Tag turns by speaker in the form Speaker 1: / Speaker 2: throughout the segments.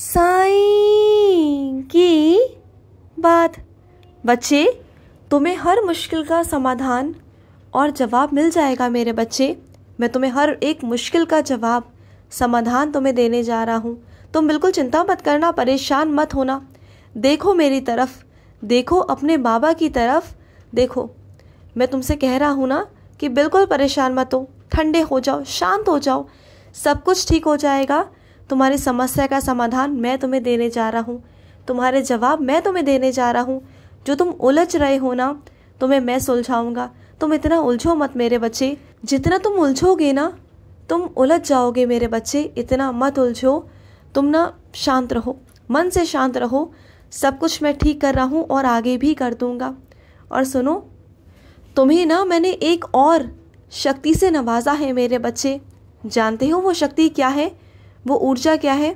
Speaker 1: साई की बात बच्चे तुम्हें हर मुश्किल का समाधान और जवाब मिल जाएगा मेरे बच्चे मैं तुम्हें हर एक मुश्किल का जवाब समाधान तुम्हें देने जा रहा हूँ तुम बिल्कुल चिंता मत करना परेशान मत होना देखो मेरी तरफ देखो अपने बाबा की तरफ देखो मैं तुमसे कह रहा हूँ ना कि बिल्कुल परेशान मत हो ठंडे हो जाओ शांत हो जाओ सब कुछ ठीक हो जाएगा तुम्हारी समस्या का समाधान मैं तुम्हें देने जा रहा हूँ तुम्हारे जवाब मैं तुम्हें देने जा रहा हूँ जो तुम उलझ रहे हो ना तुम्हें मैं सुलझाऊंगा तुम इतना उलझो मत मेरे बच्चे जितना तुम उलझोगे ना तुम उलझ जाओगे मेरे बच्चे इतना मत उलझो तुम ना शांत रहो मन से शांत रहो सब कुछ मैं ठीक कर रहा हूँ और आगे भी कर दूँगा और सुनो तुम्हें ना मैंने एक और शक्ति से नवाजा है मेरे बच्चे जानते हो वो शक्ति क्या है वो ऊर्जा क्या है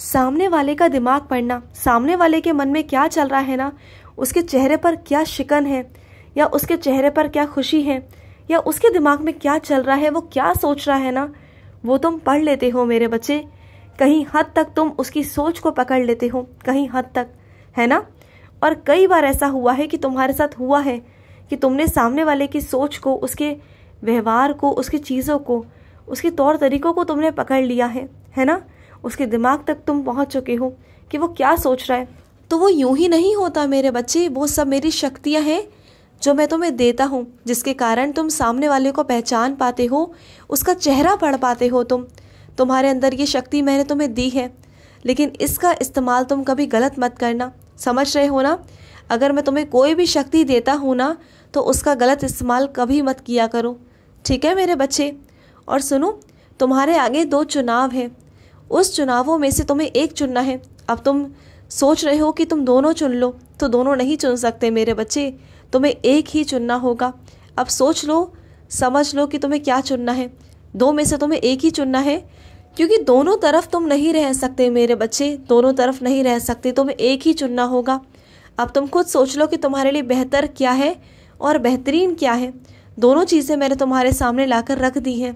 Speaker 1: सामने वाले का दिमाग पढ़ना सामने वाले के मन में क्या चल रहा है ना उसके चेहरे पर क्या शिकन है या उसके चेहरे पर क्या खुशी है या उसके दिमाग में क्या चल रहा है वो क्या सोच रहा है ना वो तुम पढ़ लेते हो मेरे बच्चे कहीं हद तक तुम उसकी सोच को पकड़ लेते हो कहीं हद तक है ना और कई बार ऐसा हुआ है कि तुम्हारे साथ हुआ है कि तुमने सामने वाले की सोच को उसके व्यवहार को उसकी चीज़ों को उसके तौर तरीकों को तुमने पकड़ लिया है है ना उसके दिमाग तक तुम पहुंच चुके हो कि वो क्या सोच रहा है तो वो यूं ही नहीं होता मेरे बच्चे वो सब मेरी शक्तियाँ हैं जो मैं तुम्हें देता हूँ जिसके कारण तुम सामने वाले को पहचान पाते हो उसका चेहरा पढ़ पाते हो तुम तुम्हारे अंदर ये शक्ति मैंने तुम्हें दी है लेकिन इसका इस्तेमाल तुम कभी गलत मत करना समझ रहे हो ना अगर मैं तुम्हें कोई भी शक्ति देता हूँ ना तो उसका गलत इस्तेमाल कभी मत किया करो ठीक है मेरे बच्चे और सुनो तुम्हारे आगे दो चुनाव हैं उस चुनावों में से तुम्हें एक चुनना है अब तुम सोच रहे हो कि तुम दोनों चुन लो तो दोनों नहीं चुन सकते मेरे बच्चे तुम्हें एक ही चुनना होगा अब सोच लो समझ लो कि तुम्हें क्या चुनना है दो में से तुम्हें एक ही चुनना है क्योंकि दोनों तरफ तुम नहीं रह सकते मेरे बच्चे दोनों तरफ नहीं रह सकते तुम्हें एक ही चुनना होगा अब तुम खुद सोच लो कि तुम्हारे लिए बेहतर क्या है और बेहतरीन क्या है दोनों चीज़ें मैंने तुम्हारे सामने लाकर रख दी हैं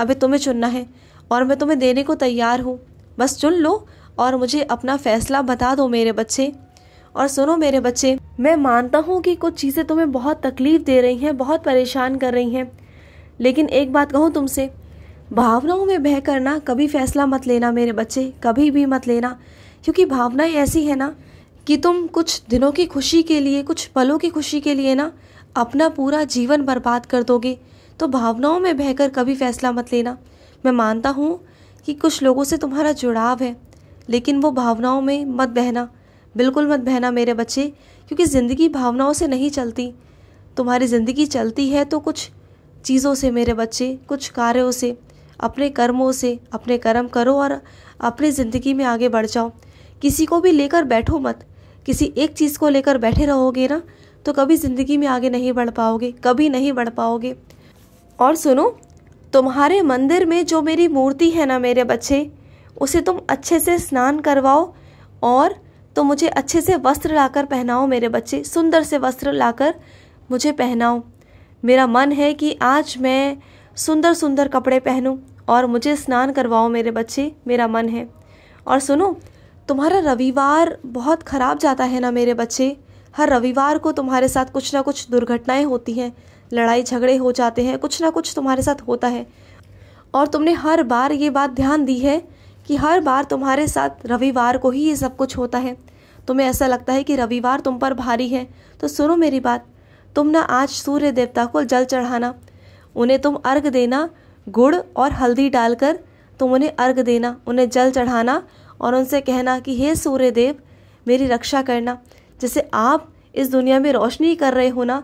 Speaker 1: अभी तुम्हें चुनना है और मैं तुम्हें देने को तैयार हूँ बस चुन लो और मुझे अपना फैसला बता दो मेरे बच्चे और सुनो मेरे बच्चे मैं मानता हूँ कि कुछ चीज़ें तुम्हें बहुत तकलीफ़ दे रही हैं बहुत परेशान कर रही हैं लेकिन एक बात कहूँ तुमसे भावनाओं में बह करना कभी फैसला मत लेना मेरे बच्चे कभी भी मत लेना क्योंकि भावनाएं ऐसी हैं ना कि तुम कुछ दिनों की खुशी के लिए कुछ पलों की खुशी के लिए ना अपना पूरा जीवन बर्बाद कर दोगे तो भावनाओं में बहकर कभी फैसला मत लेना मैं मानता हूँ कि कुछ लोगों से तुम्हारा जुड़ाव है लेकिन वो भावनाओं में मत बहना बिल्कुल मत बहना मेरे बच्चे क्योंकि ज़िंदगी भावनाओं से नहीं चलती तुम्हारी ज़िंदगी चलती है तो कुछ चीज़ों से मेरे बच्चे कुछ कार्यों से अपने कर्मों से अपने कर्म करो और अपनी ज़िंदगी में आगे बढ़ जाओ किसी को भी लेकर बैठो मत किसी एक चीज़ को लेकर बैठे रहोगे ना तो कभी ज़िंदगी में आगे नहीं बढ़ पाओगे कभी नहीं बढ़ पाओगे और सुनो तुम्हारे मंदिर में जो मेरी मूर्ति है ना मेरे बच्चे उसे तुम अच्छे से स्नान करवाओ और तो मुझे अच्छे से वस्त्र लाकर पहनाओ मेरे बच्चे सुंदर से वस्त्र लाकर मुझे पहनाओ मेरा मन है कि आज मैं सुंदर सुंदर कपड़े पहनूं और मुझे स्नान करवाओ मेरे बच्चे मेरा मन है और सुनो तुम्हारा रविवार बहुत ख़राब जाता है ना मेरे बच्चे हर रविवार को तुम्हारे साथ कुछ ना कुछ दुर्घटनाएं होती हैं लड़ाई झगड़े हो जाते हैं कुछ ना कुछ तुम्हारे साथ होता है और तुमने हर बार ये बात ध्यान दी है कि हर बार तुम्हारे साथ रविवार को ही ये सब कुछ होता है तुम्हें ऐसा लगता है कि रविवार तुम पर भारी है तो सुनो मेरी बात तुम ना आज सूर्य देवता को जल चढ़ाना उन्हें तुम अर्घ देना गुड़ और हल्दी डालकर तुम उन्हें अर्घ देना उन्हें जल चढ़ाना और उनसे कहना कि हे सूर्य देव मेरी रक्षा करना जैसे आप इस दुनिया में रोशनी कर रहे हो ना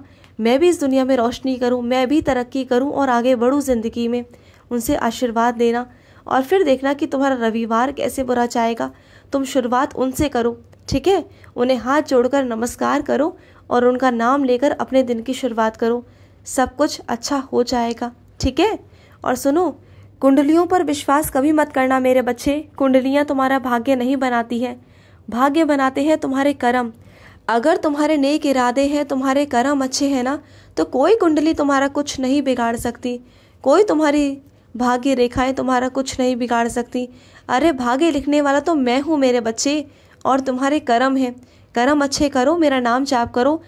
Speaker 1: मैं भी इस दुनिया में रोशनी करूँ मैं भी तरक्की करूँ और आगे बढ़ूँ ज़िंदगी में उनसे आशीर्वाद देना और फिर देखना कि तुम्हारा रविवार कैसे बुरा जाएगा तुम शुरुआत उनसे करो ठीक है उन्हें हाथ जोड़कर नमस्कार करो और उनका नाम लेकर अपने दिन की शुरुआत करो सब कुछ अच्छा हो जाएगा ठीक है और सुनो कुंडलियों पर विश्वास कभी मत करना मेरे बच्चे कुंडलियाँ तुम्हारा भाग्य नहीं बनाती है भाग्य बनाते हैं तुम्हारे कर्म अगर तुम्हारे नेक इरादे हैं तुम्हारे कर्म अच्छे हैं ना तो कोई कुंडली तुम्हारा कुछ नहीं बिगाड़ सकती कोई तुम्हारी भाग्य रेखाएं तुम्हारा कुछ नहीं बिगाड़ सकती अरे भाग्य लिखने वाला तो मैं हूँ मेरे बच्चे और तुम्हारे कर्म हैं कर्म अच्छे करो मेरा नाम जाप करो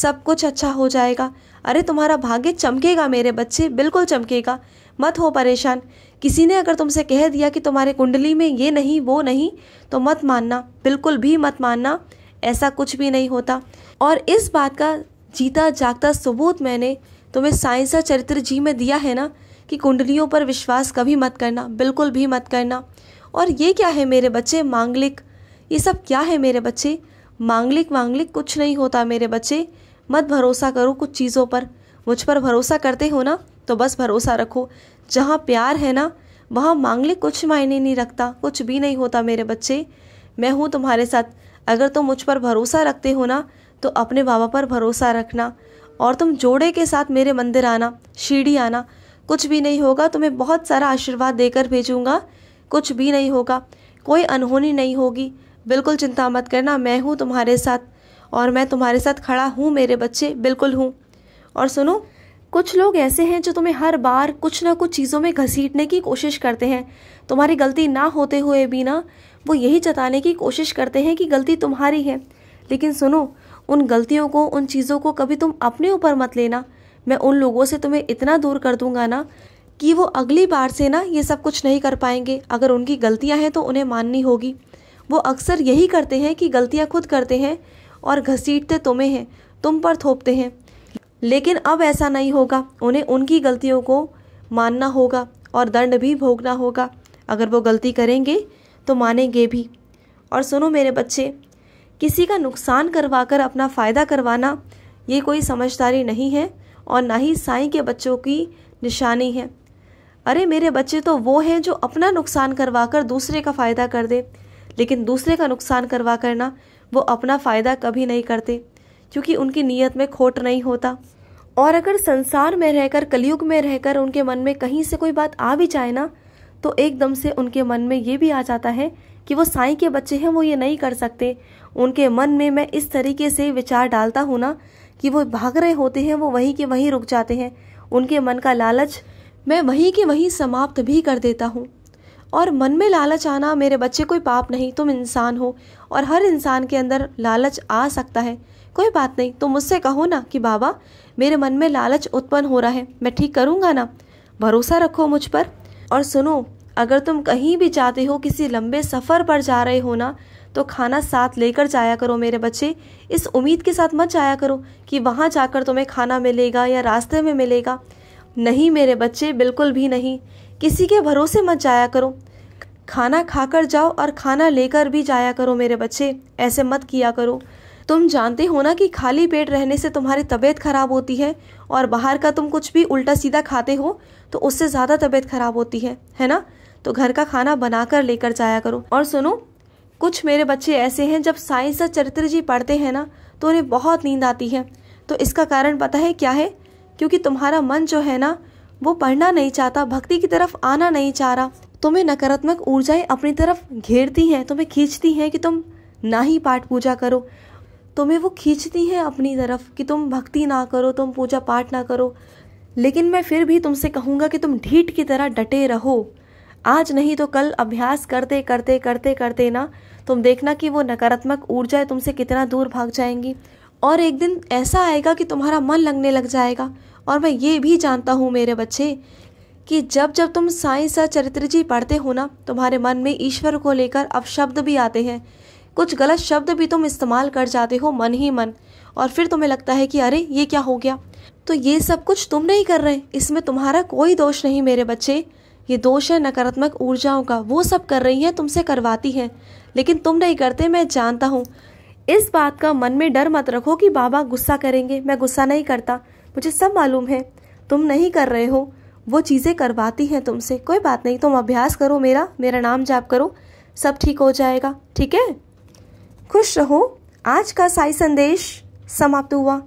Speaker 1: सब कुछ अच्छा हो जाएगा अरे तुम्हारा भाग्य चमकेगा मेरे बच्चे बिल्कुल चमकेगा मत हो परेशान किसी ने अगर तुमसे कह दिया कि तुम्हारे कुंडली में ये नहीं वो नहीं तो मत मानना बिल्कुल भी मत मानना ऐसा कुछ भी नहीं होता और इस बात का जीता जागता सबूत मैंने तुम्हें साइंस और चरित्र जी में दिया है ना कि कुंडलियों पर विश्वास कभी मत करना बिल्कुल भी मत करना और ये क्या है मेरे बच्चे मांगलिक ये सब क्या है मेरे बच्चे मांगलिक मांगलिक कुछ नहीं होता मेरे बच्चे मत भरोसा करो कुछ चीज़ों पर मुझ पर भरोसा करते हो ना तो बस भरोसा रखो जहाँ प्यार है ना वहाँ मांगलिक कुछ मायने नहीं रखता कुछ भी नहीं होता मेरे बच्चे मैं हूँ तुम्हारे साथ अगर तुम मुझ पर भरोसा रखते हो ना तो अपने बाबा पर भरोसा रखना और तुम जोड़े के साथ मेरे मंदिर आना शीढ़ी आना कुछ भी नहीं होगा तुम्हें बहुत सारा आशीर्वाद देकर भेजूंगा कुछ भी नहीं होगा कोई अनहोनी नहीं होगी बिल्कुल चिंता मत करना मैं हूँ तुम्हारे साथ और मैं तुम्हारे साथ खड़ा हूँ मेरे बच्चे बिल्कुल हूँ और सुनो कुछ लोग ऐसे हैं जो तुम्हें हर बार कुछ ना कुछ चीज़ों में घसीटने की कोशिश करते हैं तुम्हारी गलती ना होते हुए भी ना वो यही जताने की कोशिश करते हैं कि गलती तुम्हारी है लेकिन सुनो उन गलतियों को उन चीज़ों को कभी तुम अपने ऊपर मत लेना मैं उन लोगों से तुम्हें इतना दूर कर दूंगा ना कि वो अगली बार से ना ये सब कुछ नहीं कर पाएंगे अगर उनकी गलतियां हैं तो उन्हें माननी होगी वो अक्सर यही करते हैं कि गलतियां खुद करते हैं और घसीटते तुम्हें हैं तुम पर थोपते हैं लेकिन अब ऐसा नहीं होगा उन्हें उनकी गलतियों को मानना होगा और दंड भी भोगना होगा अगर वो गलती करेंगे तो मानेंगे भी और सुनो मेरे बच्चे किसी का नुकसान करवाकर अपना फ़ायदा करवाना ये कोई समझदारी नहीं है और ना ही साईं के बच्चों की निशानी है अरे मेरे बच्चे तो वो हैं जो अपना नुकसान करवा कर दूसरे का फ़ायदा कर दे लेकिन दूसरे का नुकसान करवा कर ना वो अपना फ़ायदा कभी नहीं करते क्योंकि उनकी नीयत में खोट नहीं होता और अगर संसार में रहकर कलयुग में रहकर उनके मन में कहीं से कोई बात आ भी जाए ना तो एकदम से उनके मन में ये भी आ जाता है कि वो साई के बच्चे हैं वो ये नहीं कर सकते उनके मन में मैं इस तरीके से विचार डालता हूँ ना कि वो भाग रहे होते हैं वो वहीं के वहीं रुक जाते हैं उनके मन का लालच मैं वहीं के वहीं समाप्त भी कर देता हूँ और मन में लालच आना मेरे बच्चे कोई पाप नहीं तुम इंसान हो और हर इंसान के अंदर लालच आ सकता है कोई बात नहीं तुम मुझसे कहो ना कि बाबा मेरे मन में लालच उत्पन्न हो रहा है मैं ठीक करूँगा ना भरोसा रखो मुझ पर और सुनो अगर तुम कहीं भी जाते हो किसी लंबे सफ़र पर जा रहे हो ना तो खाना साथ लेकर जाया करो मेरे बच्चे इस उम्मीद के साथ मत जाया करो कि वहाँ जाकर तुम्हें खाना मिलेगा या रास्ते में मिलेगा नहीं मेरे बच्चे बिल्कुल भी नहीं किसी के भरोसे मत जाया करो खाना खाकर जाओ और खाना लेकर भी जाया करो मेरे बच्चे ऐसे मत किया करो तुम जानते हो ना कि खाली पेट रहने से तुम्हारी तबीयत खराब होती है और बाहर का तुम कुछ भी उल्टा सीधा खाते हो तो उससे ज़्यादा तबीयत खराब होती है है ना तो घर का खाना बनाकर लेकर जाया करो और सुनो कुछ मेरे बच्चे ऐसे हैं जब साइंस और चरित्र जी पढ़ते हैं ना तो उन्हें बहुत नींद आती है तो इसका कारण पता है क्या है क्योंकि तुम्हारा मन जो है ना वो पढ़ना नहीं चाहता भक्ति की तरफ आना नहीं चाह रहा तुम्हें नकारात्मक ऊर्जाएं अपनी तरफ घेरती हैं तुम्हें खींचती हैं कि तुम ना ही पाठ पूजा करो तुम्हें वो खींचती हैं अपनी तरफ कि तुम भक्ति ना करो तुम पूजा पाठ ना करो लेकिन मैं फिर भी तुमसे कहूँगा कि तुम ढीठ की तरह डटे रहो आज नहीं तो कल अभ्यास करते करते करते करते ना तुम देखना कि वो नकारात्मक ऊर्जाएं तुमसे कितना दूर भाग जाएंगी और एक दिन ऐसा आएगा कि तुम्हारा मन लगने लग जाएगा और मैं ये भी जानता हूँ मेरे बच्चे कि जब जब तुम साई सा चरित्र जी पढ़ते हो ना तुम्हारे मन में ईश्वर को लेकर अब शब्द भी आते हैं कुछ गलत शब्द भी तुम इस्तेमाल कर जाते हो मन ही मन और फिर तुम्हें लगता है कि अरे ये क्या हो गया तो ये सब कुछ तुम नहीं कर रहे इसमें तुम्हारा कोई दोष नहीं मेरे बच्चे ये दोष है नकारात्मक ऊर्जाओं का वो सब कर रही हैं तुमसे करवाती हैं लेकिन तुम नहीं करते मैं जानता हूँ इस बात का मन में डर मत रखो कि बाबा गुस्सा करेंगे मैं गुस्सा नहीं करता मुझे सब मालूम है तुम नहीं कर रहे हो वो चीज़ें करवाती हैं तुमसे कोई बात नहीं तुम अभ्यास करो मेरा मेरा नाम जाप करो सब ठीक हो जाएगा ठीक है खुश रहो आज का साई संदेश समाप्त हुआ